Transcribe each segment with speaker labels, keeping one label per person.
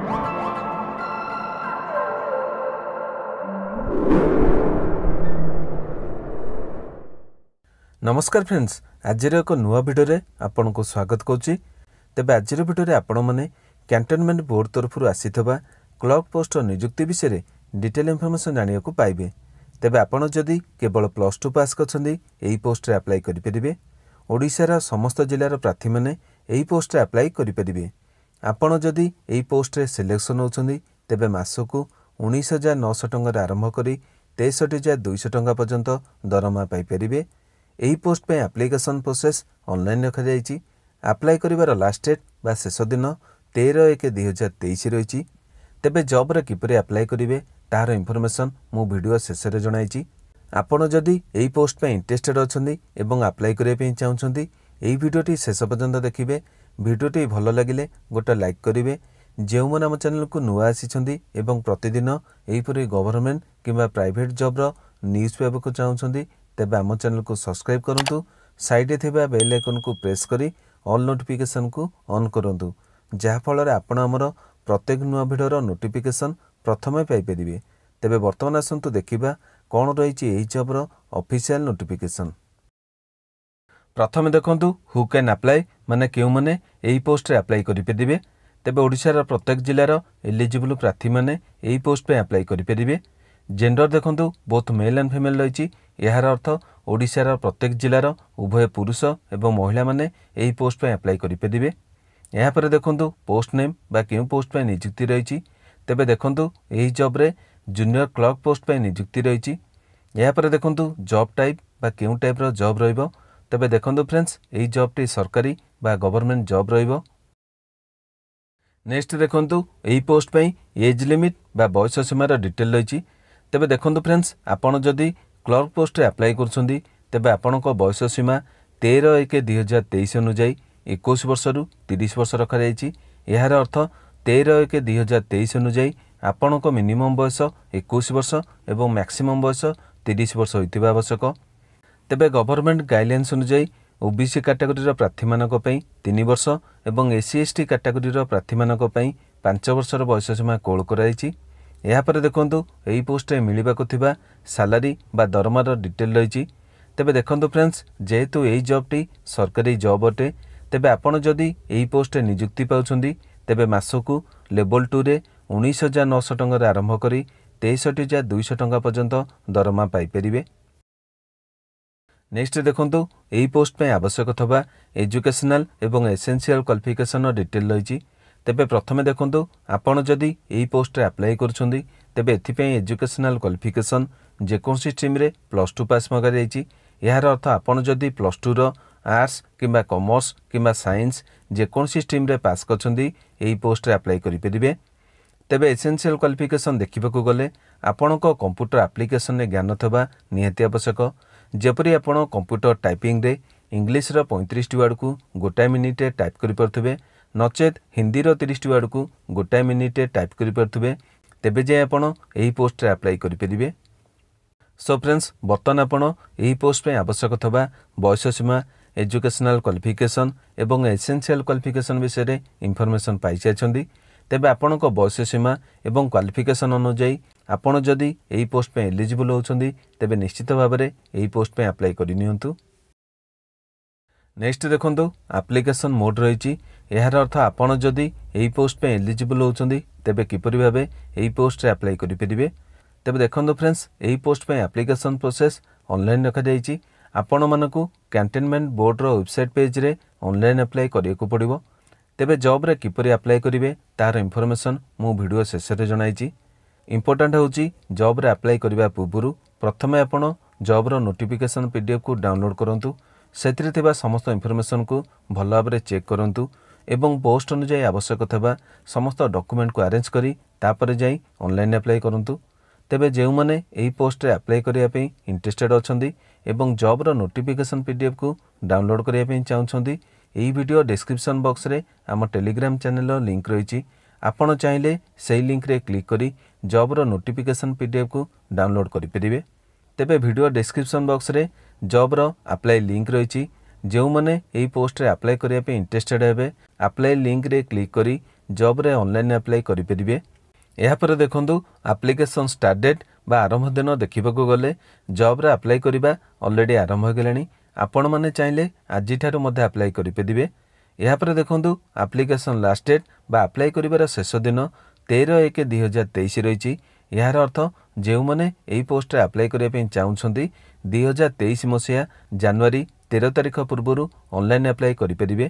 Speaker 1: ନମସ୍କାର ଫ୍ରେଣ୍ଡସ୍ ଆଜିର ଏକ ନୂଆ ଭିଡ଼ିଓରେ ଆପଣଙ୍କୁ ସ୍ୱାଗତ କରୁଛି ତେବେ ଆଜିର ଭିଡ଼ିଓରେ ଆପଣମାନେ କ୍ୟାଣ୍ଟନମେଣ୍ଟ ବୋର୍ଡ଼ ତରଫରୁ ଆସିଥିବା କ୍ଲର୍କ ପୋଷ୍ଟର ନିଯୁକ୍ତି ବିଷୟରେ ଡିଟେଲ୍ ଇନ୍ଫର୍ମେସନ୍ ଜାଣିବାକୁ ପାଇବେ ତେବେ ଆପଣ ଯଦି କେବଳ ପ୍ଲସ୍ ଟୁ ପାସ୍ କରିଛନ୍ତି ଏହି ପୋଷ୍ଟରେ ଆପ୍ଲାଏ କରିପାରିବେ ଓଡ଼ିଶାର ସମସ୍ତ ଜିଲ୍ଲାର ପ୍ରାର୍ଥୀମାନେ ଏହି ପୋଷ୍ଟରେ ଆପ୍ଲାଏ କରିପାରିବେ ଆପଣ ଯଦି ଏହି ପୋଷ୍ଟରେ ସିଲେକ୍ସନ୍ ହେଉଛନ୍ତି ତେବେ ମାସକୁ ଉଣେଇଶ ହଜାର ନଅଶହ ଟଙ୍କାରେ ଆରମ୍ଭ କରି ତେଷଠି ହଜାର ଦୁଇଶହ ଟଙ୍କା ପର୍ଯ୍ୟନ୍ତ ଦରମା ପାଇପାରିବେ ଏହି ପୋଷ୍ଟ ପାଇଁ ଆପ୍ଲିକେସନ୍ ପ୍ରୋସେସ୍ ଅନଲାଇନ୍ ରଖାଯାଇଛି ଆପ୍ଲାଏ କରିବାର ଲାଷ୍ଟ ଡେଟ୍ ବା ଶେଷ ଦିନ ତେର ଏକ ଦୁଇ ହଜାର ତେଇଶ ରହିଛି ତେବେ ଜବ୍ରେ କିପରି ଆପ୍ଲାଏ କରିବେ ତାହାର ଇନ୍ଫର୍ମେସନ୍ ମୁଁ ଭିଡ଼ିଓ ଶେଷରେ ଜଣାଇଛି ଆପଣ ଯଦି ଏହି ପୋଷ୍ଟ ପାଇଁ ଇଣ୍ଟରେଷ୍ଟେଡ଼୍ ଅଛନ୍ତି ଏବଂ ଆପ୍ଲାଏ କରିବା ପାଇଁ ଚାହୁଁଛନ୍ତି ଏହି ଭିଡ଼ିଓଟି ଶେଷ ପର୍ଯ୍ୟନ୍ତ ଦେଖିବେ ଭିଡ଼ିଓଟି ଭଲ ଲାଗିଲେ ଗୋଟେ ଲାଇକ୍ କରିବେ ଯେଉଁମାନେ ଆମ ଚ୍ୟାନେଲକୁ ନୂଆ ଆସିଛନ୍ତି ଏବଂ ପ୍ରତିଦିନ ଏହିପରି ଗଭର୍ଣ୍ଣମେଣ୍ଟ କିମ୍ବା ପ୍ରାଇଭେଟ୍ ଜବ୍ର ନ୍ୟୁଜ୍ ପାଇବାକୁ ଚାହୁଁଛନ୍ତି ତେବେ ଆମ ଚ୍ୟାନେଲକୁ ସବସ୍କ୍ରାଇବ୍ କରନ୍ତୁ ସାଇଡ଼୍ରେ ଥିବା ବେଲ୍ ଆଇକନ୍କୁ ପ୍ରେସ୍ କରି ଅଲ୍ ନୋଟିଫିକେସନ୍କୁ ଅନ୍ କରନ୍ତୁ ଯାହାଫଳରେ ଆପଣ ଆମର ପ୍ରତ୍ୟେକ ନୂଆ ଭିଡ଼ିଓର ନୋଟିଫିକେସନ୍ ପ୍ରଥମେ ପାଇପାରିବେ ତେବେ ବର୍ତ୍ତମାନ ଆସନ୍ତୁ ଦେଖିବା କ'ଣ ରହିଛି ଏହି ଜବ୍ର ଅଫିସିଆଲ୍ ନୋଟିଫିକେସନ୍ ପ୍ରଥମେ ଦେଖନ୍ତୁ ହୁ କ୍ୟାନ୍ ଆପ୍ଲାଏ ମାନେ କେଉଁମାନେ ଏହି ପୋଷ୍ଟରେ ଆପ୍ଲାଏ କରିପାରିବେ ତେବେ ଓଡ଼ିଶାର ପ୍ରତ୍ୟେକ ଜିଲ୍ଲାର ଏଲିଜିବୁଲ୍ ପ୍ରାର୍ଥୀମାନେ ଏହି ପୋଷ୍ଟ ପାଇଁ ଆପ୍ଲାଏ କରିପାରିବେ ଜେଣ୍ଡର ଦେଖନ୍ତୁ ବୋଥ୍ ମେଲ୍ ଆଣ୍ଡ ଫିମେଲ୍ ରହିଛି ଏହାର ଅର୍ଥ ଓଡ଼ିଶାର ପ୍ରତ୍ୟେକ ଜିଲ୍ଲାର ଉଭୟ ପୁରୁଷ ଏବଂ ମହିଳାମାନେ ଏହି ପୋଷ୍ଟ ପାଇଁ ଆପ୍ଲାଏ କରିପାରିବେ ଏହାପରେ ଦେଖନ୍ତୁ ପୋଷ୍ଟ ନେମ୍ ବା କେଉଁ ପୋଷ୍ଟ ପାଇଁ ନିଯୁକ୍ତି ରହିଛି ତେବେ ଦେଖନ୍ତୁ ଏହି ଜବ୍ରେ ଜୁନିୟର କ୍ଲର୍କ ପୋଷ୍ଟ ପାଇଁ ନିଯୁକ୍ତି ରହିଛି ଏହାପରେ ଦେଖନ୍ତୁ ଜବ୍ ଟାଇପ୍ ବା କେଉଁ ଟାଇପ୍ର ଜବ୍ ରହିବ ତେବେ ଦେଖନ୍ତୁ ଫ୍ରେଣ୍ଡସ୍ ଏହି ଜବ୍ଟି ସରକାରୀ ବା ଗଭର୍ଣ୍ଣମେଣ୍ଟ ଜବ୍ ରହିବ ନେକ୍ସଟ ଦେଖନ୍ତୁ ଏହି ପୋଷ୍ଟ ପାଇଁ ଏଜ୍ ଲିମିଟ୍ ବା ବୟସ ସୀମାର ଡିଟେଲ୍ ରହିଛି ତେବେ ଦେଖନ୍ତୁ ଫ୍ରେଣ୍ଡସ୍ ଆପଣ ଯଦି କ୍ଲର୍କ ପୋଷ୍ଟରେ ଆପ୍ଲାଏ କରୁଛନ୍ତି ତେବେ ଆପଣଙ୍କ ବୟସ ସୀମା ତେର ଏକ ଦୁଇ ହଜାର ତେଇଶ ଅନୁଯାୟୀ ଏକୋଇଶ ବର୍ଷରୁ ତିରିଶ ବର୍ଷ ରଖାଯାଇଛି ଏହାର ଅର୍ଥ ତେର ଏକ ଦୁଇ ହଜାର ତେଇଶ ଅନୁଯାୟୀ ଆପଣଙ୍କ ମିନିମମ୍ ବୟସ ଏକୋଇଶ ବର୍ଷ ଏବଂ ମ୍ୟାକ୍ସିମମ୍ ବୟସ ତିରିଶ ବର୍ଷ ହୋଇଥିବା ଆବଶ୍ୟକ ତେବେ ଗଭର୍ଣ୍ଣମେଣ୍ଟ ଗାଇଡ଼ଲାଇନ୍ସ ଅନୁଯାୟୀ ଓବିସି କାଟାଗୋରୀର ପ୍ରାର୍ଥୀମାନଙ୍କ ପାଇଁ ତିନି ବର୍ଷ ଏବଂ ଏସ୍ସି ଏସ୍ ଟି କାଟାଗୋରୀର ପ୍ରାର୍ଥୀମାନଙ୍କ ପାଇଁ ପାଞ୍ଚ ବର୍ଷର ବୟସ ସୀମା କୋଳ କରାଯାଇଛି ଏହାପରେ ଦେଖନ୍ତୁ ଏହି ପୋଷ୍ଟରେ ମିଳିବାକୁ ଥିବା ସାଲାରୀ ବା ଦରମାର ଡିଟେଲ୍ ରହିଛି ତେବେ ଦେଖନ୍ତୁ ଫ୍ରେଣ୍ଡସ୍ ଯେହେତୁ ଏହି ଜବ୍ଟି ସରକାରୀ ଜବ୍ ଅଟେ ତେବେ ଆପଣ ଯଦି ଏହି ପୋଷ୍ଟରେ ନିଯୁକ୍ତି ପାଉଛନ୍ତି ତେବେ ମାସକୁ ଲେବଲ୍ ଟୁରେ ଉଣେଇଶ ହଜାର ନଅଶହ ଟଙ୍କାରେ ଆରମ୍ଭ କରି ତେଷଠି ହଜାର ଦୁଇଶହ ଟଙ୍କା ପର୍ଯ୍ୟନ୍ତ ଦରମା ପାଇପାରିବେ ନେକ୍ସଟ ଦେଖନ୍ତୁ ଏହି ପୋଷ୍ଟ ପାଇଁ ଆବଶ୍ୟକ ଥିବା ଏଜୁକେସନାଲ ଏବଂ ଏସେନ୍ସିଆଲ କ୍ୱାଲିଫିକେସନର ଡିଟେଲ ରହିଛି ତେବେ ପ୍ରଥମେ ଦେଖନ୍ତୁ ଆପଣ ଯଦି ଏହି ପୋଷ୍ଟରେ ଆପ୍ଲାଏ କରୁଛନ୍ତି ତେବେ ଏଥିପାଇଁ ଏଜୁକେସନାଲ କ୍ୱାଲିଫିକେସନ ଯେକୌଣସି ଷ୍ଟ୍ରିମ୍ରେ ପ୍ଲସ୍ ଟୁ ପାସ୍ ମଗାଯାଇଛି ଏହାର ଅର୍ଥ ଆପଣ ଯଦି ପ୍ଲସ୍ ଟୁର ଆର୍ଟ୍ସ କିମ୍ବା କମର୍ସ କିମ୍ବା ସାଇନ୍ସ ଯେକୌଣସି ଷ୍ଟ୍ରିମ୍ରେ ପାସ୍ କରିଛନ୍ତି ଏହି ପୋଷ୍ଟରେ ଆପ୍ଲାଏ କରିପାରିବେ ତେବେ ଏସେନ୍ସିଆଲ କ୍ୱାଲିଫିକେସନ ଦେଖିବାକୁ ଗଲେ ଆପଣଙ୍କ କମ୍ପ୍ୟୁଟର ଆପ୍ଲିକେସନରେ ଜ୍ଞାନ ଥିବା ନିହାତି ଆବଶ୍ୟକ ଯେପରି ଆପଣ କମ୍ପ୍ୟୁଟର ଟାଇପିଂରେ ଇଂଲିଶର ପଇଁତିରିଶଟି ୱାର୍ଡ଼କୁ ଗୋଟାଏ ମିନିଟ୍ରେ ଟାଇପ୍ କରିପାରୁଥିବେ ନଚେତ୍ ହିନ୍ଦୀର ତିରିଶଟି ୱାର୍ଡ଼କୁ ଗୋଟାଏ ମିନିଟ୍ରେ ଟାଇପ୍ କରିପାରୁଥିବେ ତେବେ ଯାଏ ଆପଣ ଏହି ପୋଷ୍ଟରେ ଆପ୍ଲାଏ କରିପାରିବେ ସୋ ଫ୍ରେଣ୍ଡସ୍ ବର୍ତ୍ତମାନ ଆପଣ ଏହି ପୋଷ୍ଟ ପାଇଁ ଆବଶ୍ୟକ ଥିବା ବୟସ ସୀମା ଏଜୁକେସନାଲ କ୍ୱାଲିଫିକେସନ୍ ଏବଂ ଏସେନ୍ସିଆଲ୍ କ୍ୱାଲିଫିକେସନ୍ ବିଷୟରେ ଇନଫର୍ମେସନ୍ ପାଇସାରିଛନ୍ତି ତେବେ ଆପଣଙ୍କ ବୟସ ସୀମା ଏବଂ କ୍ୱାଲିଫିକେସନ୍ ଅନୁଯାୟୀ ଆପଣ ଯଦି ଏହି ପୋଷ୍ଟ ପାଇଁ ଏଲିଜିବୁଲ୍ ହେଉଛନ୍ତି ତେବେ ନିଶ୍ଚିତ ଭାବରେ ଏହି ପୋଷ୍ଟ ପାଇଁ ଆପ୍ଲାଏ କରିନିଅନ୍ତୁ ନେକ୍ସଟ ଦେଖନ୍ତୁ ଆପ୍ଲିକେସନ୍ ମୋଡ୍ ରହିଛି ଏହାର ଅର୍ଥ ଆପଣ ଯଦି ଏହି ପୋଷ୍ଟ ପାଇଁ ଏଲିଜିବୁଲ୍ ହେଉଛନ୍ତି ତେବେ କିପରି ଭାବେ ଏହି ପୋଷ୍ଟରେ ଆପ୍ଲାଏ କରିପାରିବେ ତେବେ ଦେଖନ୍ତୁ ଫ୍ରେଣ୍ଡସ୍ ଏହି ପୋଷ୍ଟ ପାଇଁ ଆପ୍ଲିକେସନ୍ ପ୍ରୋସେସ୍ ଅନ୍ଲାଇନ୍ ରଖାଯାଇଛି ଆପଣମାନଙ୍କୁ କ୍ୟାଣ୍ଟନମେଣ୍ଟ ବୋର୍ଡ଼ର ୱେବ୍ସାଇଟ୍ ପେଜ୍ରେ ଅନ୍ଲାଇନ୍ ଆପ୍ଲାଏ କରିବାକୁ ପଡ଼ିବ ତେବେ ଜବ୍ରେ କିପରି ଆପ୍ଲାଏ କରିବେ ତାହାର ଇନ୍ଫର୍ମେସନ୍ ମୁଁ ଭିଡ଼ିଓ ଶେଷରେ ଜଣାଇଛି ଇମ୍ପୋର୍ଟାଣ୍ଟ ହେଉଛି ଜବ୍ରେ ଆପ୍ଲାଏ କରିବା ପୂର୍ବରୁ ପ୍ରଥମେ ଆପଣ ଜବ୍ର ନୋଟିଫିକେସନ୍ ପି ଡି ଏଫ୍କୁ ଡାଉନଲୋଡ଼୍ କରନ୍ତୁ ସେଥିରେ ଥିବା ସମସ୍ତ ଇନ୍ଫର୍ମେସନ୍କୁ ଭଲ ଭାବରେ ଚେକ୍ କରନ୍ତୁ ଏବଂ ପୋଷ୍ଟ ଅନୁଯାୟୀ ଆବଶ୍ୟକ ଥିବା ସମସ୍ତ ଡକ୍ୟୁମେଣ୍ଟକୁ ଆରେଞ୍ଜ କରି ତାପରେ ଯାଇ ଅନଲାଇନ୍ ଆପ୍ଲାଏ କରନ୍ତୁ ତେବେ ଯେଉଁମାନେ ଏହି ପୋଷ୍ଟରେ ଆପ୍ଲାଏ କରିବା ପାଇଁ ଇଣ୍ଟରେଷ୍ଟେଡ଼୍ ଅଛନ୍ତି ଏବଂ ଜବ୍ର ନୋଟିଫିକେସନ୍ ପି ଡି ଏଫ୍କୁ ଡାଉନଲୋଡ଼୍ କରିବା ପାଇଁ ଚାହୁଁଛନ୍ତି ଏହି ଭିଡ଼ିଓ ଡେସ୍କ୍ରିପସନ୍ ବକ୍ସରେ ଆମ ଟେଲିଗ୍ରାମ ଚ୍ୟାନେଲର ଲିଙ୍କ ରହିଛି ଆପଣ ଚାହିଁଲେ ସେହି ଲିଙ୍କରେ କ୍ଲିକ୍ କରି ଜବ୍ର ନୋଟିଫିକେସନ୍ ପିଡିଏଫ୍କୁ ଡାଉନଲୋଡ଼୍ କରିପାରିବେ ତେବେ ଭିଡ଼ିଓ ଡେସ୍କ୍ରିପସନ୍ ବକ୍ସରେ ଜବ୍ର ଆପ୍ଲାଏ ଲିଙ୍କ ରହିଛି ଯେଉଁମାନେ ଏହି ପୋଷ୍ଟରେ ଆପ୍ଲାଏ କରିବା ପାଇଁ ଇଣ୍ଟରେଷ୍ଟେଡ଼ ହେବେ ଆପ୍ଲାଏ ଲିଙ୍କରେ କ୍ଲିକ୍ କରି ଜବ୍ରେ ଅନଲାଇନ୍ ଆପ୍ଲାଏ କରିପାରିବେ ଏହାପରେ ଦେଖନ୍ତୁ ଆପ୍ଲିକେସନ୍ ଷ୍ଟାର୍ଟ ଡେଟ୍ ବା ଆରମ୍ଭ ଦିନ ଦେଖିବାକୁ ଗଲେ ଜବ୍ରେ ଆପ୍ଲାଏ କରିବା ଅଲରେଡ଼ି ଆରମ୍ଭ ହୋଇଗଲାଣି ଆପଣମାନେ ଚାହିଁଲେ ଆଜିଠାରୁ ମଧ୍ୟ ଆପ୍ଲାଏ କରିପାରିବେ ଏହାପରେ ଦେଖନ୍ତୁ ଆପ୍ଲିକେସନ୍ ଲାଷ୍ଟ ଡେଟ୍ ବା ଆପ୍ଲାଏ କରିବାର ଶେଷ ଦିନ ତେର ଏକ ଦୁଇହଜାର ତେଇଶ ରହିଛି ଏହାର ଅର୍ଥ ଯେଉଁମାନେ ଏହି ପୋଷ୍ଟରେ ଆପ୍ଲାଏ କରିବା ପାଇଁ ଚାହୁଁଛନ୍ତି ଦୁଇହଜାର ତେଇଶ ମସିହା ଜାନୁଆରୀ ତେର ତାରିଖ ପୂର୍ବରୁ ଅନଲାଇନ୍ ଆପ୍ଲାଏ କରିପାରିବେ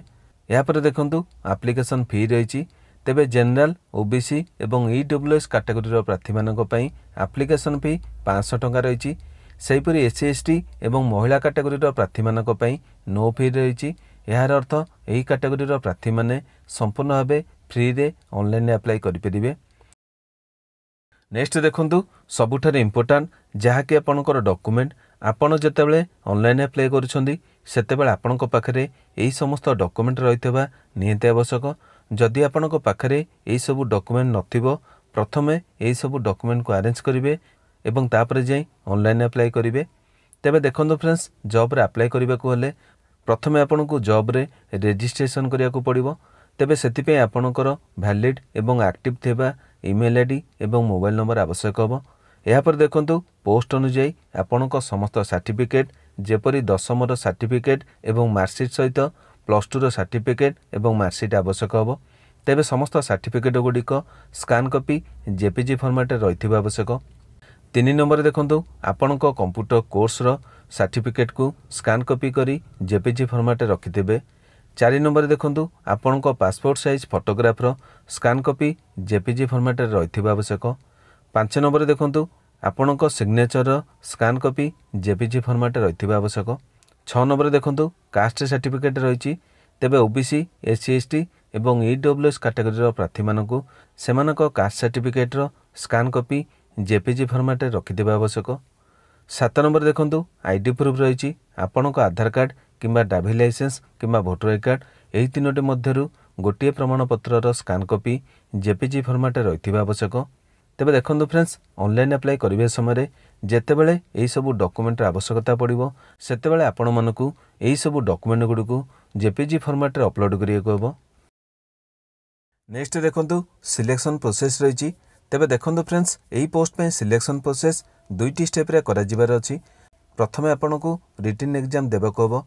Speaker 1: ଏହାପରେ ଦେଖନ୍ତୁ ଆପ୍ଲିକେସନ୍ ଫି ରହିଛି ତେବେ ଜେନେରାଲ ଓବିସି ଏବଂ ଇଡବ୍ଲ୍ୟୁଏସ୍ କାଟାଗୋରୀର ପ୍ରାର୍ଥୀମାନଙ୍କ ପାଇଁ ଆପ୍ଲିକେସନ୍ ଫି ପାଞ୍ଚଶହ ଟଙ୍କା ରହିଛି ସେହିପରି ଏସ୍ ସି ଏସ୍ ଟି ଏବଂ ମହିଳା କାଟାଗୋରୀର ପ୍ରାର୍ଥୀମାନଙ୍କ ପାଇଁ ନୋ ଫି ରହିଛି ଏହାର ଅର୍ଥ ଏହି କାଟାଗୋରୀର ପ୍ରାର୍ଥୀମାନେ ସମ୍ପୂର୍ଣ୍ଣ ଭାବେ ଫ୍ରିରେ ଅନ୍ଲାଇନ୍ରେ ଆପ୍ଲାଏ କରିପାରିବେ ନେକ୍ସଟ୍ ଦେଖନ୍ତୁ ସବୁଠାରୁ ଇମ୍ପୋର୍ଟାଣ୍ଟ ଯାହାକି ଆପଣଙ୍କର ଡକ୍ୟୁମେଣ୍ଟ ଆପଣ ଯେତେବେଳେ ଅନ୍ଲାଇନ୍ ଆପ୍ଲାଏ କରୁଛନ୍ତି ସେତେବେଳେ ଆପଣଙ୍କ ପାଖରେ ଏହି ସମସ୍ତ ଡକ୍ୟୁମେଣ୍ଟ ରହିଥିବା ନିହାତି ଆବଶ୍ୟକ ଯଦି ଆପଣଙ୍କ ପାଖରେ ଏହିସବୁ ଡକ୍ୟୁମେଣ୍ଟ ନଥିବ ପ୍ରଥମେ ଏହିସବୁ ଡକ୍ୟୁମେଣ୍ଟକୁ ଆରେଞ୍ଜ କରିବେ ଏବଂ ତାପରେ ଯାଇ ଅନଲାଇନ୍ ଆପ୍ଲାଏ କରିବେ ତେବେ ଦେଖନ୍ତୁ ଫ୍ରେଣ୍ଡସ୍ ଜବ୍ରେ ଆପ୍ଲାଏ କରିବାକୁ ହେଲେ ପ୍ରଥମେ ଆପଣଙ୍କୁ ଜବ୍ରେ ରେଜିଷ୍ଟ୍ରେସନ୍ କରିବାକୁ ପଡ଼ିବ ତେବେ ସେଥିପାଇଁ ଆପଣଙ୍କର ଭ୍ୟାଲିଡ୍ ଏବଂ ଆକ୍ଟିଭ୍ ଥିବା ଇମେଲ୍ ଆଇ ଡ଼ି ଏବଂ ମୋବାଇଲ୍ ନମ୍ବର ଆବଶ୍ୟକ ହେବ ଏହାପରେ ଦେଖନ୍ତୁ ପୋଷ୍ଟ ଅନୁଯାୟୀ ଆପଣଙ୍କ ସମସ୍ତ ସାର୍ଟିଫିକେଟ୍ ଯେପରି ଦଶମର ସାର୍ଟିଫିକେଟ୍ ଏବଂ ମାର୍କସିଟ୍ ସହିତ ପ୍ଲସ୍ ଟୁର ସାର୍ଟିଫିକେଟ୍ ଏବଂ ମାର୍କସିଟ୍ ଆବଶ୍ୟକ ହେବ ତେବେ ସମସ୍ତ ସାର୍ଟିଫିକେଟ୍ ଗୁଡ଼ିକ ସ୍କାନ୍ କପି ଜେପିଜି ଫର୍ମାଟ୍ରେ ରହିଥିବା ଆବଶ୍ୟକ ତିନି ନମ୍ବର ଦେଖନ୍ତୁ ଆପଣଙ୍କ କମ୍ପ୍ୟୁଟର କୋର୍ସର ସାର୍ଟିଫିକେଟ୍କୁ ସ୍କାନ୍ କପି କରି ଜେପିଜି ଫର୍ମାଟରେ ରଖିଥିବେ ଚାରି ନମ୍ବର ଦେଖନ୍ତୁ ଆପଣଙ୍କ ପାସ୍ପୋର୍ଟ ସାଇଜ୍ ଫଟୋଗ୍ରାଫ୍ର ସ୍କାନ୍ କପି ଜେପିଜି ଫର୍ମାଟ୍ରେ ରହିଥିବା ଆବଶ୍ୟକ ପାଞ୍ଚ ନମ୍ବର ଦେଖନ୍ତୁ ଆପଣଙ୍କ ସିଗ୍ନେଚରର ସ୍କାନ୍ କପି ଜେପିଜି ଫର୍ମାଟରେ ରହିଥିବା ଆବଶ୍ୟକ ଛଅ ନମ୍ବର ଦେଖନ୍ତୁ କାଷ୍ଟ ସାର୍ଟିଫିକେଟ୍ ରହିଛି ତେବେ ଓ ଓବିସି ଏସ୍ସି ଏସ୍ ଟି ଏବଂ ଇଡବ୍ଲ୍ୟୁଏସ୍ କାଟେଗୋରିର ପ୍ରାର୍ଥୀମାନଙ୍କୁ ସେମାନଙ୍କ କାଷ୍ଟ ସାର୍ଟିଫିକେଟ୍ର ସ୍କାନ୍ କପି ଜେପିଜି ଫର୍ମାଟ୍ରେ ରଖିଥିବା ଆବଶ୍ୟକ ସାତ ନମ୍ବର ଦେଖନ୍ତୁ ଆଇ ଡି ପ୍ରୁଫ୍ ରହିଛି ଆପଣଙ୍କ ଆଧାର କାର୍ଡ଼ କିମ୍ବା ଡ୍ରାଇଭିଂ ଲାଇସେନ୍ସ କିମ୍ବା ଭୋଟର ଆଇ କାର୍ଡ଼ ଏହି ତିନୋଟି ମଧ୍ୟରୁ ଗୋଟିଏ ପ୍ରମାଣପତ୍ରର ସ୍କାନ୍ କପି ଜେପିଜି ଫର୍ମାଟ୍ରେ ରହିଥିବା ଆବଶ୍ୟକ ତେବେ ଦେଖନ୍ତୁ ଫ୍ରେଣ୍ଡସ୍ ଅନଲାଇନ୍ ଆପ୍ଲାଏ କରିବା ସମୟରେ ଯେତେବେଳେ ଏହିସବୁ ଡକ୍ୟୁମେଣ୍ଟର ଆବଶ୍ୟକତା ପଡ଼ିବ ସେତେବେଳେ ଆପଣମାନଙ୍କୁ ଏହିସବୁ ଡକ୍ୟୁମେଣ୍ଟ ଗୁଡ଼ିକୁ ଜେପିଜି ଫର୍ମାଟ୍ରେ ଅପଲୋଡ଼ କରିବାକୁ ହେବ ନେକ୍ସଟ ଦେଖନ୍ତୁ ସିଲେକ୍ସନ୍ ପ୍ରୋସେସ୍ ରହିଛି ତେବେ ଦେଖନ୍ତୁ ଫ୍ରେଣ୍ଡସ୍ ଏହି ପୋଷ୍ଟ ପାଇଁ ସିଲେକ୍ସନ୍ ପ୍ରୋସେସ୍ ଦୁଇଟି ଷ୍ଟେପ୍ରେ କରାଯିବାର ଅଛି ପ୍ରଥମେ ଆପଣଙ୍କୁ ରିଟର୍ଣ୍ଣ ଏକ୍ଜାମ୍ ଦେବାକୁ ହେବ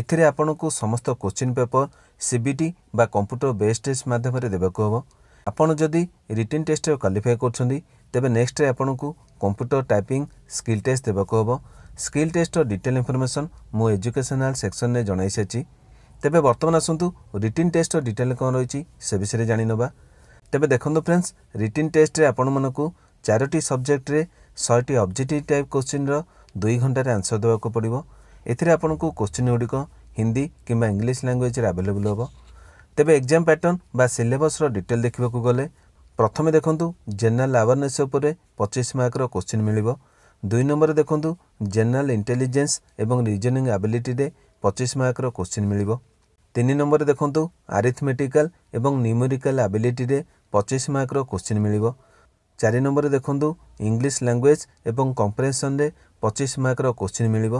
Speaker 1: ଏଥିରେ ଆପଣଙ୍କୁ ସମସ୍ତ question paper C B T ବା କମ୍ପ୍ୟୁଟର ବେସ୍ ଟେଷ୍ଟ ମାଧ୍ୟମରେ ଦେବାକୁ ହେବ ଆପଣ ଯଦି ରିଟର୍ଣ୍ଣ ଟେଷ୍ଟରେ କ୍ୱାଲିଫାଏ କରୁଛନ୍ତି ତେବେ ନେକ୍ସଟରେ ଆପଣଙ୍କୁ କମ୍ପ୍ୟୁଟର ଟାଇପିଂ ସ୍କିଲ୍ ଟେଷ୍ଟ ଦେବାକୁ ହେବ ସ୍କିଲ୍ ଟେଷ୍ଟର ଡିଟେଲ୍ ଇନ୍ଫର୍ମେସନ୍ ମୁଁ ଏଜୁକେସନାଲ୍ ସେକ୍ସନ୍ରେ ଜଣାଇ ସାରିଛି ତେବେ ବର୍ତ୍ତମାନ ଆସନ୍ତୁ ରିଟର୍ଣ୍ଣ ଟେଷ୍ଟର ଡିଟେଲ୍ କ'ଣ ରହିଛି ସେ ବିଷୟରେ ଜାଣିନେବା ତେବେ ଦେଖନ୍ତୁ ଫ୍ରେଣ୍ଡସ୍ ରିଟିନ୍ ଟେଷ୍ଟରେ ଆପଣମାନଙ୍କୁ ଚାରୋଟି ସବଜେକ୍ଟରେ ଶହେଟି ଅବଜେକ୍ଟିଭ ଟାଇପ୍ କୋଶ୍ଚିନ୍ର ଦୁଇ ଘଣ୍ଟାରେ ଆନ୍ସର୍ ଦେବାକୁ ପଡ଼ିବ ଏଥିରେ ଆପଣଙ୍କୁ କୋଶ୍ଚିନ୍ ଗୁଡ଼ିକ ହିନ୍ଦୀ କିମ୍ବା ଇଂଲିଶ ଲାଙ୍ଗୁଏଜ୍ରେ ଆଭେଲେବୁଲ୍ ହେବ ତେବେ ଏକ୍ଜାମ୍ ପ୍ୟାଟର୍ନ ବା ସିଲେବସ୍ର ଡିଟେଲ୍ ଦେଖିବାକୁ ଗଲେ ପ୍ରଥମେ ଦେଖନ୍ତୁ ଜେନେରାଲ୍ ଆୱାରନେସ୍ ଉପରେ ପଚିଶ ମାର୍କର କୋଶ୍ଚିନ୍ ମିଳିବ ଦୁଇ ନମ୍ବରରେ ଦେଖନ୍ତୁ ଜେନେରାଲ୍ ଇଣ୍ଟେଲିଜେନ୍ସ ଏବଂ ରିଜନିଂ ଆବିଲିଟିରେ ପଚିଶ ମାର୍କର କୋଶ୍ଚିନ୍ ମିଳିବ ତିନି ନମ୍ବରରେ ଦେଖନ୍ତୁ ଆରିଥମେଟିକାଲ୍ ଏବଂ ନ୍ୟୁମେରିକାଲ୍ ଆବିଲିଟିରେ ପଚିଶ ମାର୍କର କୋଶ୍ଚିନ୍ ମିଳିବ ଚାରି ନମ୍ବରରେ ଦେଖନ୍ତୁ ଇଂଲିଶ ଲାଙ୍ଗୁଏଜ୍ ଏବଂ କମ୍ପ୍ରେହେନ୍ସନ୍ରେ ପଚିଶ ମାର୍କର କୋଶ୍ଚିନ୍ ମିଳିବ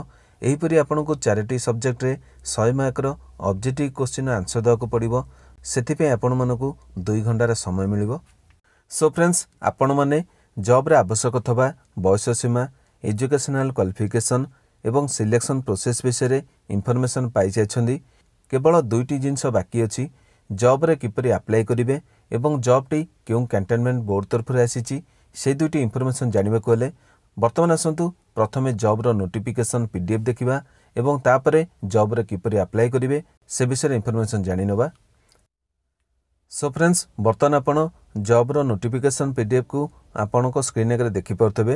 Speaker 1: ଏହିପରି ଆପଣଙ୍କୁ ଚାରିଟି ସବଜେକ୍ଟରେ ଶହେ ମାର୍କର ଅବଜେକ୍ଟିଭ୍ କୋଶ୍ଚିନ୍ ଆନ୍ସର୍ ଦେବାକୁ ପଡ଼ିବ ସେଥିପାଇଁ ଆପଣମାନଙ୍କୁ ଦୁଇ ଘଣ୍ଟାର ସମୟ ମିଳିବ ସୋ ଫ୍ରେଣ୍ଡସ୍ ଆପଣମାନେ ଜବ୍ରେ ଆବଶ୍ୟକ ଥିବା ବୟସ ସୀମା ଏଜୁକେସନାଲ୍ କ୍ୱାଲିଫିକେସନ୍ ଏବଂ ସିଲେକ୍ସନ୍ ପ୍ରୋସେସ୍ ବିଷୟରେ ଇନ୍ଫର୍ମେସନ୍ ପାଇଯାଇଛନ୍ତି କେବଳ ଦୁଇଟି ଜିନିଷ ବାକି ଅଛି ଜବ୍ରେ କିପରି ଆପ୍ଲାଏ କରିବେ ଏବଂ ଜବ୍ଟି କେଉଁ କ୍ୟାଣ୍ଟନମେଣ୍ଟ ବୋର୍ଡ଼ ତରଫରୁ ଆସିଛି ସେହି ଦୁଇଟି ଇନଫର୍ମେସନ୍ ଜାଣିବାକୁ ହେଲେ ବର୍ତ୍ତମାନ ଆସନ୍ତୁ ପ୍ରଥମେ ଜବ୍ର ନୋଟିଫିକେସନ୍ ପି ଡି ଏଫ୍ ଦେଖିବା ଏବଂ ତାପରେ ଜବ୍ରେ କିପରି ଆପ୍ଲାଏ କରିବେ ସେ ବିଷୟରେ ଇନଫର୍ମେସନ୍ ଜାଣିନେବା ସୋ ଫ୍ରେଣ୍ଡସ୍ ବର୍ତ୍ତମାନ ଆପଣ ଜବ୍ର ନୋଟିଫିକେସନ୍ ପି ଡି ଏଫ୍କୁ ଆପଣଙ୍କ ସ୍କ୍ରିନ୍ ଆଗରେ ଦେଖିପାରୁଥିବେ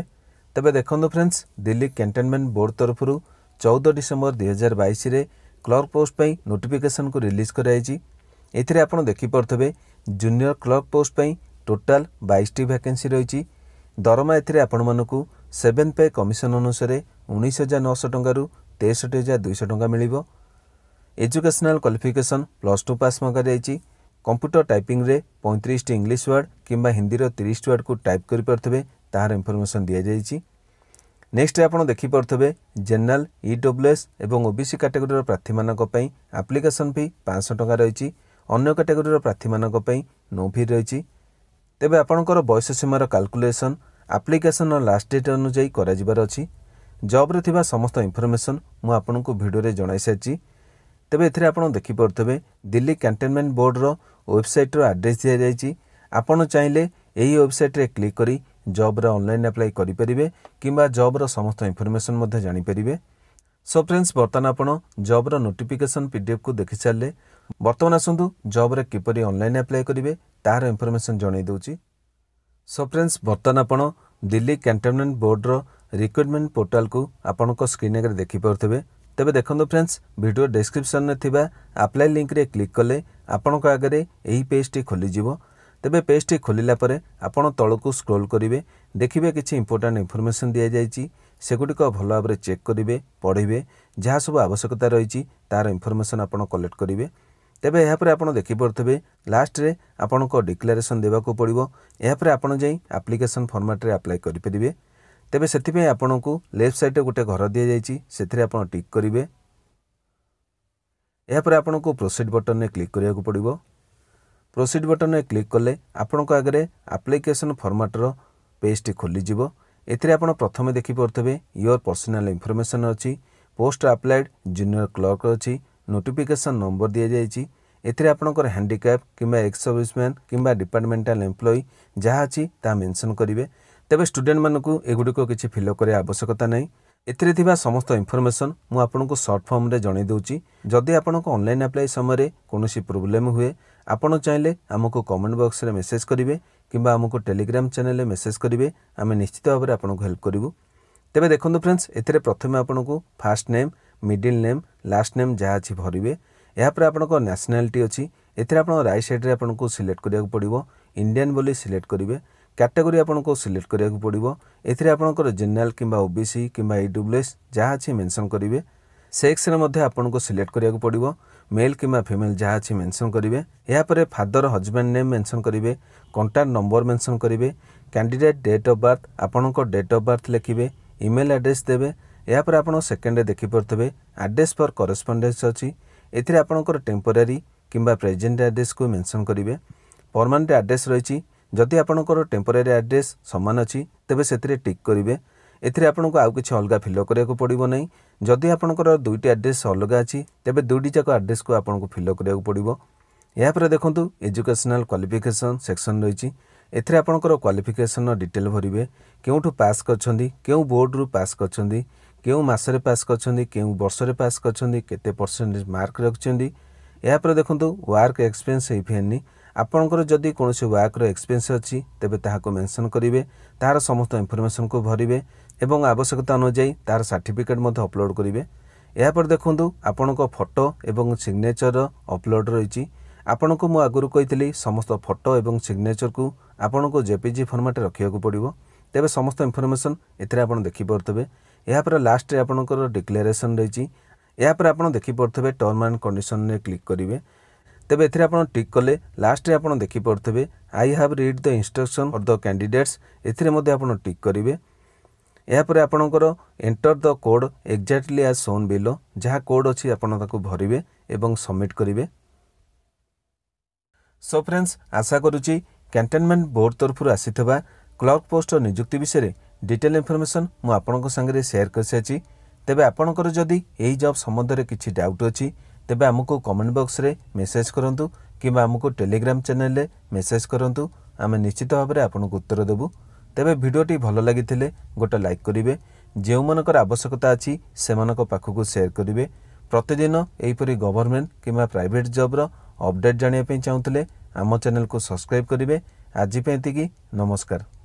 Speaker 1: ତେବେ ଦେଖନ୍ତୁ ଫ୍ରେଣ୍ଡସ୍ ଦିଲ୍ଲୀ କ୍ୟାଣ୍ଟନମେଣ୍ଟ ବୋର୍ଡ଼ ତରଫରୁ ଚଉଦ ଡିସେମ୍ବର ଦୁଇହଜାର ବାଇଶରେ କ୍ଲର୍କ ପୋଷ୍ଟ ପାଇଁ ନୋଟିଫିକେସନ୍କୁ ରିଲିଜ୍ କରାଯାଇଛି ଏଥିରେ ଆପଣ ଦେଖିପାରୁଥିବେ ଜୁନିୟର କ୍ଲର୍କ ପୋଷ୍ଟ ପାଇଁ ଟୋଟାଲ ବାଇଶଟି ଭ୍ୟାକେନ୍ସି ରହିଛି ଦରମା ଏଥିରେ ଆପଣମାନଙ୍କୁ ସେଭେନ୍ ପେ କମିଶନ ଅନୁସାରେ ଉଣେଇଶ ହଜାର ନଅଶହ ଟଙ୍କାରୁ ତେଷଠି ହଜାର ଦୁଇଶହ ଟଙ୍କା ମିଳିବ educational qualification plus two pass ମଗାଯାଇଛି କମ୍ପ୍ୟୁଟର ଟାଇପିଂରେ ପଇଁତିରିଶଟି ଇଂଲିଶ ୱାର୍ଡ଼ କିମ୍ବା ହିନ୍ଦୀର ତିରିଶଟି ୱାର୍ଡ଼କୁ ଟାଇପ୍ କରିପାରୁଥିବେ ତାହାର ଇନଫର୍ମେସନ୍ ଦିଆଯାଇଛି ନେକ୍ସଟ ଆପଣ ଦେଖିପାରୁଥିବେ ଜେନେରାଲ ଇଡବ୍ଲ୍ୟୁଏସ୍ ଏବଂ ଓବିସି କାଟେଗୋରୀର ପ୍ରାର୍ଥୀମାନଙ୍କ ପାଇଁ ଆପ୍ଲିକେସନ୍ ଫି ପାଞ୍ଚଶହ ଟଙ୍କା ରହିଛି ଅନ୍ୟ କାଟାଗୋରିର ପ୍ରାର୍ଥୀମାନଙ୍କ ପାଇଁ ନୋ ଫି ରହିଛି ତେବେ ଆପଣଙ୍କର ବୟସ ସୀମାର କାଲକୁଲେସନ୍ ଆପ୍ଲିକେସନର ଲାଷ୍ଟ ଡେଟ୍ ଅନୁଯାୟୀ କରାଯିବାର ଅଛି ଜବ୍ରେ ଥିବା ସମସ୍ତ ଇନଫର୍ମେସନ୍ ମୁଁ ଆପଣଙ୍କୁ ଭିଡ଼ିଓରେ ଜଣାଇସାରିଛି ତେବେ ଏଥିରେ ଆପଣ ଦେଖିପାରୁଥିବେ ଦିଲ୍ଲୀ କ୍ୟାଣ୍ଟନମେଣ୍ଟ ବୋର୍ଡ଼ର ୱେବ୍ସାଇଟ୍ର ଆଡ୍ରେସ୍ ଦିଆଯାଇଛି ଆପଣ ଚାହିଁଲେ ଏହି ୱେବ୍ସାଇଟ୍ରେ କ୍ଲିକ୍ କରି ଜବ୍ରେ ଅନ୍ଲାଇନ୍ ଆପ୍ଲାଏ କରିପାରିବେ କିମ୍ବା ଜବ୍ର ସମସ୍ତ ଇନଫର୍ମେସନ୍ ମଧ୍ୟ ଜାଣିପାରିବେ ସୋ ଫ୍ରେଣ୍ଡସ୍ ବର୍ତ୍ତମାନ ଆପଣ ଜବ୍ର ନୋଟିଫିକେସନ୍ ପିଡିଏଫ୍କୁ ଦେଖିସାରିଲେ ବର୍ତ୍ତମାନ ଆସନ୍ତୁ ଜବ୍ରେ କିପରି ଅନଲାଇନ୍ ଆପ୍ଲାଏ କରିବେ ତାହାର ଇନଫର୍ମେସନ୍ ଜଣାଇ ଦେଉଛି ସୋ ଫ୍ରେଣ୍ଡସ୍ ବର୍ତ୍ତମାନ ଆପଣ ଦିଲ୍ଲୀ କ୍ୟାଣ୍ଟନମେଣ୍ଟ ବୋର୍ଡ଼ର ରିକ୍ରୁଟମେଣ୍ଟ ପୋର୍ଟାଲକୁ ଆପଣଙ୍କ ସ୍କ୍ରିନ୍ ଆଗରେ ଦେଖିପାରୁଥିବେ ତେବେ ଦେଖନ୍ତୁ ଫ୍ରେଣ୍ଡସ୍ ଭିଡ଼ିଓ ଡେସ୍କ୍ରିପ୍ସନ୍ରେ ଥିବା ଆପ୍ଲାଏ ଲିଙ୍କ୍ରେ କ୍ଲିକ୍ କଲେ ଆପଣଙ୍କ ଆଗରେ ଏହି ପେଜ୍ଟି ଖୋଲିଯିବ ତେବେ ପେଜ୍ଟି ଖୋଲିଲା ପରେ ଆପଣ ତଳକୁ ସ୍କ୍ରୋଲ୍ କରିବେ ଦେଖିବେ କିଛି ଇମ୍ପୋର୍ଟାଣ୍ଟ ଇନଫର୍ମେସନ୍ ଦିଆଯାଇଛି ସେଗୁଡ଼ିକ ଭଲ ଭାବରେ ଚେକ୍ କରିବେ ପଢ଼ିବେ ଯାହା ସବୁ ଆବଶ୍ୟକତା ରହିଛି ତାହାର ଇନଫର୍ମେସନ୍ ଆପଣ କଲେକ୍ଟ କରିବେ ତେବେ ଏହାପରେ ଆପଣ ଦେଖିପାରୁଥିବେ ଲାଷ୍ଟରେ ଆପଣଙ୍କ ଡିକ୍ଲାରେସନ୍ ଦେବାକୁ ପଡ଼ିବ ଏହାପରେ ଆପଣ ଯାଇ ଆପ୍ଲିକେସନ୍ ଫର୍ମାଟ୍ରେ ଆପ୍ଲାଏ କରିପାରିବେ ତେବେ ସେଥିପାଇଁ ଆପଣଙ୍କୁ ଲେଫ୍ଟ ସାଇଡ଼୍ରେ ଗୋଟେ ଘର ଦିଆଯାଇଛି ସେଥିରେ ଆପଣ ଟିକ୍ କରିବେ ଏହାପରେ ଆପଣଙ୍କୁ ପ୍ରୋସିଡ଼୍ ବଟନ୍ରେ କ୍ଲିକ୍ କରିବାକୁ ପଡ଼ିବ ପ୍ରୋସିଡ଼୍ ବଟନ୍ରେ କ୍ଲିକ୍ କଲେ ଆପଣଙ୍କ ଆଗରେ ଆପ୍ଲିକେସନ୍ ଫର୍ମାଟ୍ର ପେଜ୍ଟି ଖୋଲିଯିବ ଏଥିରେ ଆପଣ ପ୍ରଥମେ ଦେଖିପାରୁଥିବେ ୟୋର୍ ପର୍ସନାଲ୍ ଇନଫର୍ମେସନ୍ ଅଛି ପୋଷ୍ଟ ଆପ୍ଲାଏଡ଼୍ ଜୁନିୟର୍ କ୍ଲର୍କ ଅଛି ନୋଟିଫିକେସନ୍ ନମ୍ବର ଦିଆଯାଇଛି ଏଥିରେ ଆପଣଙ୍କର ହ୍ୟାଣ୍ଡିକାପ୍ କିମ୍ବା ଏକ୍ସ ସର୍ଭିସମ୍ୟାନ୍ କିମ୍ବା ଡିପାର୍ଟମେଣ୍ଟାଲ୍ ଏମ୍ପ୍ଲୟି ଯାହା ଅଛି ତାହା ମେନ୍ସନ୍ କରିବେ ତେବେ ଷ୍ଟୁଡେଣ୍ଟମାନଙ୍କୁ ଏଗୁଡ଼ିକ କିଛି ଫିଲ୍ଅପ୍ କରିବା ଆବଶ୍ୟକତା ନାହିଁ ଏଥିରେ ଥିବା ସମସ୍ତ ଇନ୍ଫର୍ମେସନ୍ ମୁଁ ଆପଣଙ୍କୁ ସର୍ଟ ଫର୍ମରେ ଜଣାଇ ଦେଉଛି ଯଦି ଆପଣଙ୍କ ଅନଲାଇନ୍ ଆପ୍ଲାଏ ସମୟରେ କୌଣସି ପ୍ରୋବ୍ଲେମ୍ ହୁଏ ଆପଣ ଚାହିଁଲେ ଆମକୁ କମେଣ୍ଟ ବକ୍ସରେ ମେସେଜ୍ କରିବେ କିମ୍ବା ଆମକୁ ଟେଲିଗ୍ରାମ୍ ଚ୍ୟାନେଲ୍ରେ ମେସେଜ୍ କରିବେ ଆମେ ନିଶ୍ଚିତ ଭାବରେ ଆପଣଙ୍କୁ ହେଲ୍ପ କରିବୁ ତେବେ ଦେଖନ୍ତୁ ଫ୍ରେଣ୍ଡସ୍ ଏଥିରେ ପ୍ରଥମେ ଆପଣଙ୍କୁ first name middle name last name ଯାହା ଅଛି ଭରିବେ ଏହାପରେ ଆପଣଙ୍କ ନ୍ୟାସନାଲିଟି ଅଛି ଏଥିରେ ଆପଣ ରାଇଟ୍ ସାଇଡ଼୍ରେ ଆପଣଙ୍କୁ ସିଲେକ୍ଟ କରିବାକୁ ପଡ଼ିବ ଇଣ୍ଡିଆନ୍ ବୋଲି ସିଲେକ୍ଟ କରିବେ କ୍ୟାଟାଗୋରୀ ଆପଣଙ୍କୁ ସିଲେକ୍ଟ କରିବାକୁ ପଡ଼ିବ ଏଥିରେ ଆପଣଙ୍କର ଜେନେରାଲ୍ କିମ୍ବା ଓ ବି ସି କିମ୍ବା ଇଡବ୍ଲ୍ୟୁଏସ୍ ଯାହା ଅଛି ମେନ୍ସନ୍ କରିବେ ସେକ୍ସରେ ମଧ୍ୟ ଆପଣଙ୍କୁ ସିଲେକ୍ଟ କରିବାକୁ ପଡ଼ିବ ମେଲ୍ କିମ୍ବା ଫିମେଲ୍ ଯାହା ଅଛି ମେନ୍ସନ୍ କରିବେ ଏହାପରେ ଫାଦର୍ ହଜବ୍ୟାଣ୍ଡ ନେମ୍ ମେନ୍ସନ୍ କରିବେ କଣ୍ଟାକ୍ଟ ନମ୍ବର ମେନ୍ସନ୍ କରିବେ କ୍ୟାଣ୍ଡିଡେଟ୍ ଡେଟ୍ ଅଫ୍ ବାର୍ଥ ଆପଣଙ୍କ ଡେଟ୍ ଅଫ୍ ବାର୍ଥ ଲେଖିବେ ଇମେଲ୍ ଆଡ୍ରେସ୍ ଦେବେ ଏହାପରେ ଆପଣ ସେକେଣ୍ଡରେ ଦେଖିପାରୁଥିବେ ଆଡ୍ରେସ୍ ଫର୍ କରେସ୍ପଣ୍ଡେନ୍ସ ଅଛି ଏଥିରେ ଆପଣଙ୍କର ଟେମ୍ପୋରାରୀ କିମ୍ବା ପ୍ରେଜେଣ୍ଟ ଆଡ୍ରେସ୍କୁ ମେନ୍ସନ୍ କରିବେ ପରମାନେଣ୍ଟ ଆଡ୍ରେସ୍ ରହିଛି ଯଦି ଆପଣଙ୍କର ଟେମ୍ପୋରାରୀ ଆଡ୍ରେସ୍ ସମାନ ଅଛି ତେବେ ସେଥିରେ ଟିକ୍ କରିବେ ଏଥିରେ ଆପଣଙ୍କୁ ଆଉ କିଛି ଅଲଗା ଫିଲ୍ଅପ୍ କରିବାକୁ ପଡ଼ିବ ନାହିଁ ଯଦି ଆପଣଙ୍କର ଦୁଇଟି ଆଡ୍ରେସ୍ ଅଲଗା ଅଛି ତେବେ ଦୁଇଟି ଯାକ ଆଡ୍ରେସ୍କୁ ଆପଣଙ୍କୁ ଫିଲ୍ଅପ୍ କରିବାକୁ ପଡ଼ିବ ଏହାପରେ ଦେଖନ୍ତୁ ଏଜୁକେସନାଲ୍ କ୍ୱାଲିଫିକେସନ୍ ସେକ୍ସନ୍ ରହିଛି ଏଥିରେ ଆପଣଙ୍କର କ୍ୱାଲିଫିକେସନ୍ର ଡିଟେଲ୍ ଭରିବେ କେଉଁଠୁ ପାସ୍ କରିଛନ୍ତି କେଉଁ ବୋର୍ଡ଼ରୁ ପାସ୍ କରିଛନ୍ତି କେଉଁ ମାସରେ ପାସ୍ କରିଛନ୍ତି କେଉଁ ବର୍ଷରେ ପାସ୍ କରିଛନ୍ତି କେତେ ପରସେଣ୍ଟେଜ୍ ମାର୍କ ରଖିଛନ୍ତି ଏହାପରେ ଦେଖନ୍ତୁ ୱାର୍କ ଏକ୍ସପେରିଏନ୍ସ ହୋଇପାରେନି ଆପଣଙ୍କର ଯଦି କୌଣସି ୱାର୍କର ଏକ୍ସପେରିଏନ୍ସ ଅଛି ତେବେ ତାହାକୁ ମେନ୍ସନ୍ କରିବେ ତାହାର ସମସ୍ତ ଇନଫର୍ମେସନ୍କୁ ଭରିବେ ଏବଂ ଆବଶ୍ୟକତା ଅନୁଯାୟୀ ତାହାର ସାର୍ଟିଫିକେଟ୍ ମଧ୍ୟ ଅପଲୋଡ଼ କରିବେ ଏହାପରେ ଦେଖନ୍ତୁ ଆପଣଙ୍କ ଫଟୋ ଏବଂ ସିଗ୍ନେଚର୍ର ଅପଲୋଡ଼ ରହିଛି ଆପଣଙ୍କୁ ମୁଁ ଆଗରୁ କହିଥିଲି ସମସ୍ତ ଫଟୋ ଏବଂ ସିଗ୍ନେଚର୍କୁ ଆପଣଙ୍କୁ ଜେପିଜି ଫର୍ମାଟ୍ରେ ରଖିବାକୁ ପଡ଼ିବ ତେବେ ସମସ୍ତ ଇନଫର୍ମେସନ୍ ଏଥିରେ ଆପଣ ଦେଖିପାରୁଥିବେ ଏହାପରେ ଲାଷ୍ଟରେ ଆପଣଙ୍କର ଡିକ୍ଲେରେସନ୍ ରହିଛି ଏହାପରେ ଆପଣ ଦେଖିପାରୁଥିବେ ଟର୍ମ ଆଣ୍ଡ କଣ୍ଡିସନରେ କ୍ଲିକ୍ କରିବେ ତେବେ ଏଥିରେ ଆପଣ ଟିକ୍ କଲେ ଲାଷ୍ଟରେ ଆପଣ ଦେଖିପାରୁଥିବେ I have read the instruction for the candidates ଏଥିରେ ମଧ୍ୟ ଆପଣ ଟିକ୍ କରିବେ ଏହାପରେ ଆପଣଙ୍କର enter the code exactly as shown below ଯାହା କୋଡ଼୍ ଅଛି ଆପଣ ତାକୁ ଭରିବେ ଏବଂ ସବମିଟ୍ କରିବେ ସୋ ଫ୍ରେଣ୍ଡସ୍ ଆଶା କରୁଛି କ୍ୟାଣ୍ଟନମେଣ୍ଟ ବୋର୍ଡ଼ ତରଫରୁ ଆସିଥିବା କ୍ଲର୍କ ପୋଷ୍ଟର ନିଯୁକ୍ତି ବିଷୟରେ ଡିଟେଲ୍ ଇନଫର୍ମେସନ୍ ମୁଁ ଆପଣଙ୍କ ସାଙ୍ଗରେ ସେୟାର କରିସାରିଛି ତେବେ ଆପଣଙ୍କର ଯଦି ଏହି ଜବ୍ ସମ୍ବନ୍ଧରେ କିଛି ଡାଉଟ୍ ଅଛି ତେବେ ଆମକୁ କମେଣ୍ଟ ବକ୍ସରେ ମେସେଜ୍ କରନ୍ତୁ କିମ୍ବା ଆମକୁ ଟେଲିଗ୍ରାମ୍ ଚ୍ୟାନେଲ୍ରେ ମେସେଜ୍ କରନ୍ତୁ ଆମେ ନିଶ୍ଚିତ ଭାବରେ ଆପଣଙ୍କୁ ଉତ୍ତର ଦେବୁ ତେବେ ଭିଡ଼ିଓଟି ଭଲ ଲାଗିଥିଲେ ଗୋଟେ ଲାଇକ୍ କରିବେ ଯେଉଁମାନଙ୍କର ଆବଶ୍ୟକତା ଅଛି ସେମାନଙ୍କ ପାଖକୁ ସେୟାର କରିବେ ପ୍ରତିଦିନ ଏହିପରି ଗଭର୍ଣ୍ଣମେଣ୍ଟ କିମ୍ବା ପ୍ରାଇଭେଟ୍ ଜବ୍ର ଅପଡ଼େଟ୍ ଜାଣିବା ପାଇଁ ଚାହୁଁଥିଲେ ଆମ ଚ୍ୟାନେଲ୍କୁ ସବସ୍କ୍ରାଇବ୍ କରିବେ ଆଜି ପାଇଁ ଏତିକି ନମସ୍କାର